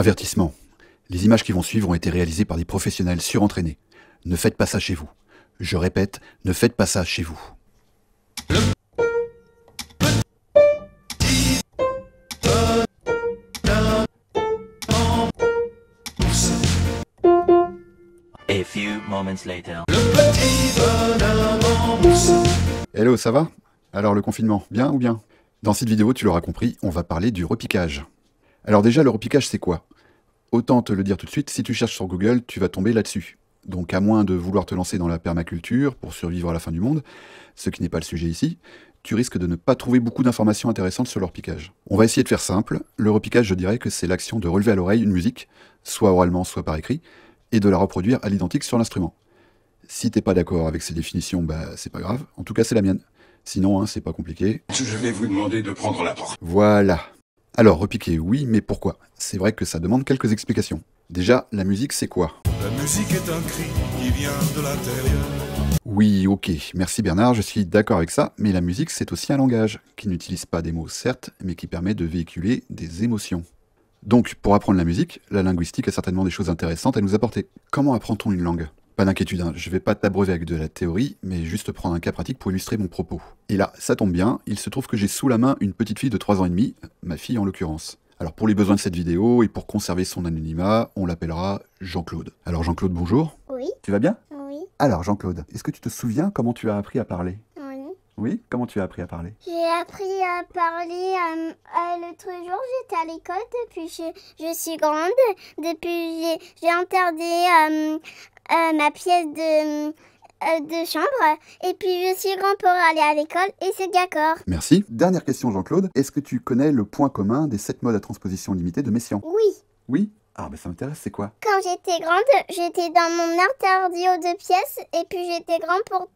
Avertissement. Les images qui vont suivre ont été réalisées par des professionnels surentraînés. Ne faites pas ça chez vous. Je répète, ne faites pas ça chez vous. Hello, ça va Alors le confinement, bien ou bien Dans cette vidéo, tu l'auras compris, on va parler du repiquage. Alors déjà, le repiquage, c'est quoi Autant te le dire tout de suite, si tu cherches sur Google, tu vas tomber là-dessus. Donc à moins de vouloir te lancer dans la permaculture pour survivre à la fin du monde, ce qui n'est pas le sujet ici, tu risques de ne pas trouver beaucoup d'informations intéressantes sur le repiquage. On va essayer de faire simple. Le repiquage, je dirais que c'est l'action de relever à l'oreille une musique, soit oralement, soit par écrit, et de la reproduire à l'identique sur l'instrument. Si t'es pas d'accord avec ces définitions, bah c'est pas grave. En tout cas, c'est la mienne. Sinon, hein, c'est pas compliqué. Je vais vous demander de prendre la porte. Voilà. Alors, repiquer, oui, mais pourquoi C'est vrai que ça demande quelques explications. Déjà, la musique, c'est quoi La musique est un cri qui vient de l'intérieur. Oui, ok, merci Bernard, je suis d'accord avec ça, mais la musique, c'est aussi un langage, qui n'utilise pas des mots, certes, mais qui permet de véhiculer des émotions. Donc, pour apprendre la musique, la linguistique a certainement des choses intéressantes à nous apporter. Comment apprend-on une langue pas d'inquiétude, hein. je ne vais pas t'abreuver avec de la théorie, mais juste prendre un cas pratique pour illustrer mon propos. Et là, ça tombe bien, il se trouve que j'ai sous la main une petite fille de 3 ans et demi, ma fille en l'occurrence. Alors pour les besoins de cette vidéo et pour conserver son anonymat, on l'appellera Jean-Claude. Alors Jean-Claude, bonjour. Oui. Tu vas bien Oui. Alors Jean-Claude, est-ce que tu te souviens comment tu as appris à parler Oui. Oui Comment tu as appris à parler J'ai appris à parler euh, euh, l'autre jour, j'étais à l'école depuis je, je, suis grande, depuis j'ai interdit euh, euh, ma pièce euh, de chambre. Et puis je suis grand pour aller à l'école et c'est d'accord. Merci. Dernière question, Jean-Claude. Est-ce que tu connais le point commun des sept modes à transposition limitée de Messiaen Oui. Oui ah ben ça m'intéresse, c'est quoi Quand j'étais grande, j'étais dans mon interdio de pièces et puis j'étais grand pour,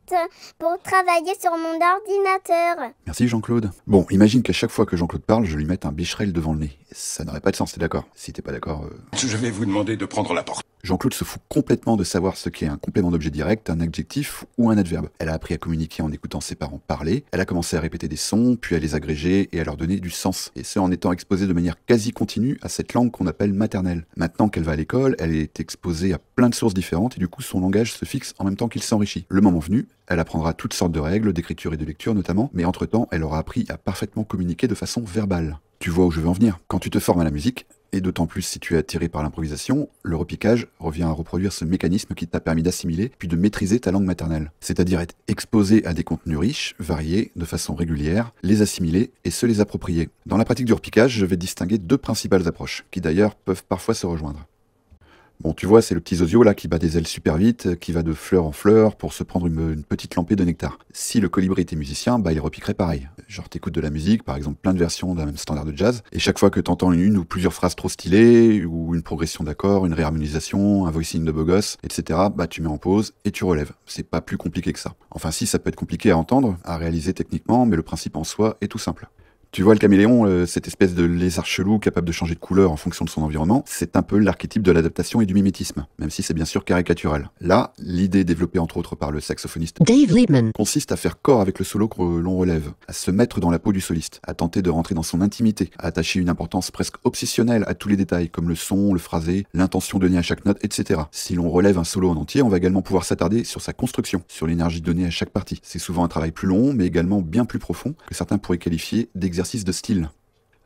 pour travailler sur mon ordinateur. Merci Jean-Claude. Bon, imagine qu'à chaque fois que Jean-Claude parle, je lui mette un bicherel devant le nez ça n'aurait pas de sens, t'es d'accord Si t'es pas d'accord... Euh, Je vais vous demander de prendre la porte. Jean-Claude se fout complètement de savoir ce qu'est un complément d'objet direct, un adjectif ou un adverbe. Elle a appris à communiquer en écoutant ses parents parler, elle a commencé à répéter des sons, puis à les agréger et à leur donner du sens, et ce en étant exposée de manière quasi continue à cette langue qu'on appelle maternelle. Maintenant qu'elle va à l'école, elle est exposée à plein de sources différentes et du coup son langage se fixe en même temps qu'il s'enrichit. Le moment venu, elle apprendra toutes sortes de règles, d'écriture et de lecture notamment, mais entre-temps, elle aura appris à parfaitement communiquer de façon verbale. Tu vois où je veux en venir. Quand tu te formes à la musique, et d'autant plus si tu es attiré par l'improvisation, le repiquage revient à reproduire ce mécanisme qui t'a permis d'assimiler puis de maîtriser ta langue maternelle, c'est-à-dire être exposé à des contenus riches, variés, de façon régulière, les assimiler et se les approprier. Dans la pratique du repiquage, je vais distinguer deux principales approches, qui d'ailleurs peuvent parfois se rejoindre. Bon, tu vois, c'est le petit zozio là qui bat des ailes super vite, qui va de fleur en fleur pour se prendre une, petite lampée de nectar. Si le colibri était musicien, bah il repiquerait pareil. Genre t'écoutes de la musique, par exemple plein de versions d'un même standard de jazz, et chaque fois que t'entends une ou plusieurs phrases trop stylées, ou une progression d'accords, une réharmonisation, un voicing de Bogos, gosse, etc., bah tu mets en pause et tu relèves. C'est pas plus compliqué que ça. Enfin si, ça peut être compliqué à entendre, à réaliser techniquement, mais le principe en soi est tout simple. Tu vois, le caméléon, euh, cette espèce de lézard chelou capable de changer de couleur en fonction de son environnement, c'est un peu l'archétype de l'adaptation et du mimétisme, même si c'est bien sûr caricatural. Là, l'idée développée entre autres par le saxophoniste Dave Liebman consiste à faire corps avec le solo que l'on relève, à se mettre dans la peau du soliste, à tenter de rentrer dans son intimité, à attacher une importance presque obsessionnelle à tous les détails, comme le son, le phrasé, l'intention donnée à chaque note, etc. Si l'on relève un solo en entier, on va également pouvoir s'attarder sur sa construction, sur l'énergie donnée à chaque partie. C'est souvent un travail plus long, mais également bien plus profond, que certains pourraient qualifier d'exercice exercice de style.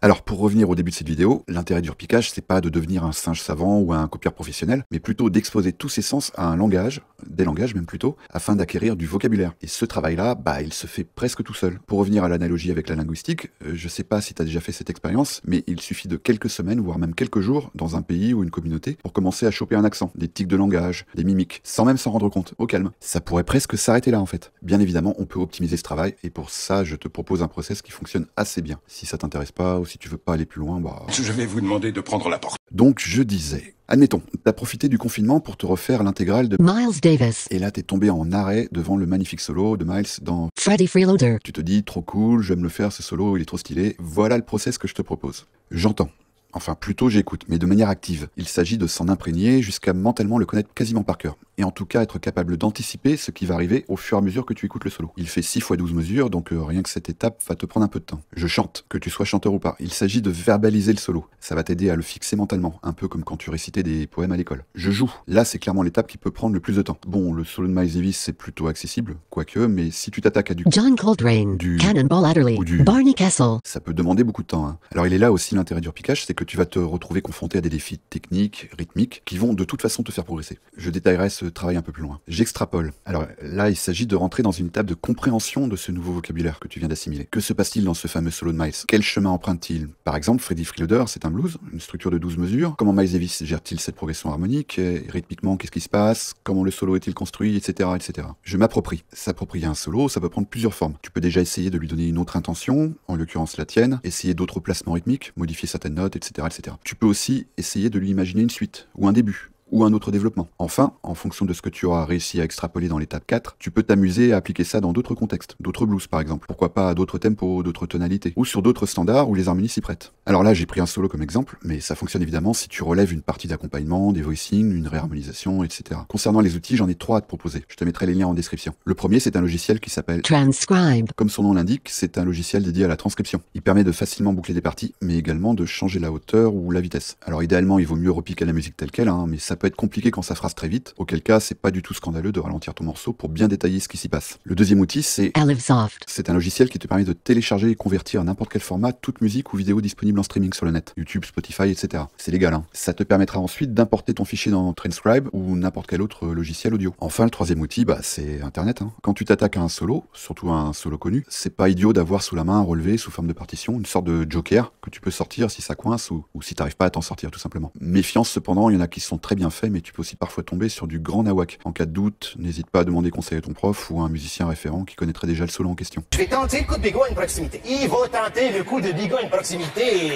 Alors pour revenir au début de cette vidéo, l'intérêt du repiquage, c'est pas de devenir un singe savant ou un copieur professionnel, mais plutôt d'exposer tous ses sens à un langage, des langages même plutôt, afin d'acquérir du vocabulaire. Et ce travail-là, bah il se fait presque tout seul. Pour revenir à l'analogie avec la linguistique, euh, je sais pas si tu as déjà fait cette expérience, mais il suffit de quelques semaines, voire même quelques jours, dans un pays ou une communauté, pour commencer à choper un accent, des tics de langage, des mimiques, sans même s'en rendre compte, au calme. Ça pourrait presque s'arrêter là en fait. Bien évidemment, on peut optimiser ce travail, et pour ça, je te propose un process qui fonctionne assez bien. Si ça t'intéresse pas, si tu veux pas aller plus loin, bah... Je vais vous demander de prendre la porte. Donc je disais, admettons, t'as profité du confinement pour te refaire l'intégrale de Miles Davis. Et là, t'es tombé en arrêt devant le magnifique solo de Miles dans Freddy Freeloader. Tu te dis, trop cool, j'aime le faire, ce solo, il est trop stylé. Voilà le process que je te propose. J'entends. Enfin, plutôt j'écoute, mais de manière active. Il s'agit de s'en imprégner jusqu'à mentalement le connaître quasiment par cœur et en tout cas être capable d'anticiper ce qui va arriver au fur et à mesure que tu écoutes le solo. Il fait 6 x 12 mesures, donc euh, rien que cette étape va te prendre un peu de temps. Je chante, que tu sois chanteur ou pas. Il s'agit de verbaliser le solo. Ça va t'aider à le fixer mentalement, un peu comme quand tu récitais des poèmes à l'école. Je joue. Là, c'est clairement l'étape qui peut prendre le plus de temps. Bon, le solo de Miles Davis, c'est plutôt accessible, quoique, mais si tu t'attaques à du John Coltrane, du Cannonball Adderley, ou du Barney Castle, ça peut demander beaucoup de temps. Hein. Alors il est là aussi l'intérêt du repiquage, c'est que tu vas te retrouver confronté à des défis techniques, rythmiques, qui vont de toute façon te faire progresser. Je détaillerai ce travailler un peu plus loin. J'extrapole. Alors là, il s'agit de rentrer dans une table de compréhension de ce nouveau vocabulaire que tu viens d'assimiler. Que se passe-t-il dans ce fameux solo de Miles Quel chemin emprunte-t-il Par exemple, Freddy Freeloader, c'est un blues, une structure de 12 mesures. Comment Miles Davis gère-t-il cette progression harmonique Rythmiquement, qu'est-ce qui se passe Comment le solo est-il construit Etc. etc. Je m'approprie. S'approprier un solo, ça peut prendre plusieurs formes. Tu peux déjà essayer de lui donner une autre intention, en l'occurrence la tienne, essayer d'autres placements rythmiques, modifier certaines notes, etc., etc. Tu peux aussi essayer de lui imaginer une suite ou un début ou un autre développement. Enfin, en fonction de ce que tu auras réussi à extrapoler dans l'étape 4, tu peux t'amuser à appliquer ça dans d'autres contextes, d'autres blues par exemple, pourquoi pas à d'autres tempos, d'autres tonalités, ou sur d'autres standards où les harmonies s'y prêtent. Alors là, j'ai pris un solo comme exemple, mais ça fonctionne évidemment si tu relèves une partie d'accompagnement, des voicings, une réharmonisation, etc. Concernant les outils, j'en ai trois à te proposer. Je te mettrai les liens en description. Le premier, c'est un logiciel qui s'appelle Transcribe. Comme son nom l'indique, c'est un logiciel dédié à la transcription. Il permet de facilement boucler des parties, mais également de changer la hauteur ou la vitesse. Alors idéalement, il vaut mieux repiquer la musique telle quelle, hein, mais ça peut être compliqué quand ça phrase très vite, auquel cas c'est pas du tout scandaleux de ralentir ton morceau pour bien détailler ce qui s'y passe. Le deuxième outil, c'est C'est un logiciel qui te permet de télécharger et convertir n'importe quel format toute musique ou vidéo disponible streaming sur le net, YouTube, Spotify, etc. C'est légal. Hein. Ça te permettra ensuite d'importer ton fichier dans Transcribe ou n'importe quel autre euh, logiciel audio. Enfin, le troisième outil, bah, c'est Internet. Hein. Quand tu t'attaques à un solo, surtout un solo connu, c'est pas idiot d'avoir sous la main un relevé sous forme de partition, une sorte de joker que tu peux sortir si ça coince ou, si t'arrives pas à t'en sortir tout simplement. Méfiance cependant, il y en a qui sont très bien faits, mais tu peux aussi parfois tomber sur du grand nawak. En cas de doute, n'hésite pas à demander conseil à ton prof ou à un musicien référent qui connaîtrait déjà le solo en question. Je vais tenter le coup de proximité. Il va tenter le coup de bigot proximité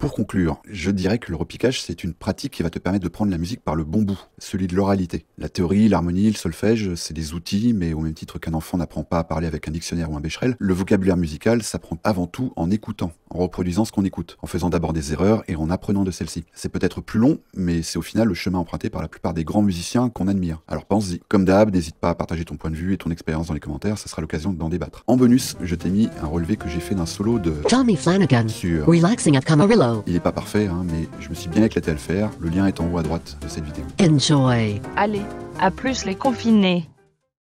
pour conclure, je dirais que le repiquage, c'est une pratique qui va te permettre de prendre la musique par le bon bout, celui de l'oralité. La théorie, l'harmonie, le solfège, c'est des outils, mais au même titre qu'un enfant n'apprend pas à parler avec un dictionnaire ou un bécherel, le vocabulaire musical s'apprend avant tout en écoutant, en reproduisant ce qu'on écoute, en faisant d'abord des erreurs et en apprenant de celles-ci. C'est peut-être plus long, mais c'est au final le chemin emprunté par la plupart des grands musiciens qu'on admire. Alors pense-y. Comme d'hab, n'hésite pas à partager ton point de vue et ton expérience dans les commentaires, ça sera l'occasion d'en débattre. En bonus, je t'ai mis un relevé que j'ai fait d'un solo de Relaxing at Camarillo. Il n'est pas parfait, hein, mais je me suis bien éclaté à le faire. Le lien est en haut à droite de cette vidéo. Enjoy. Allez, à plus les confinés.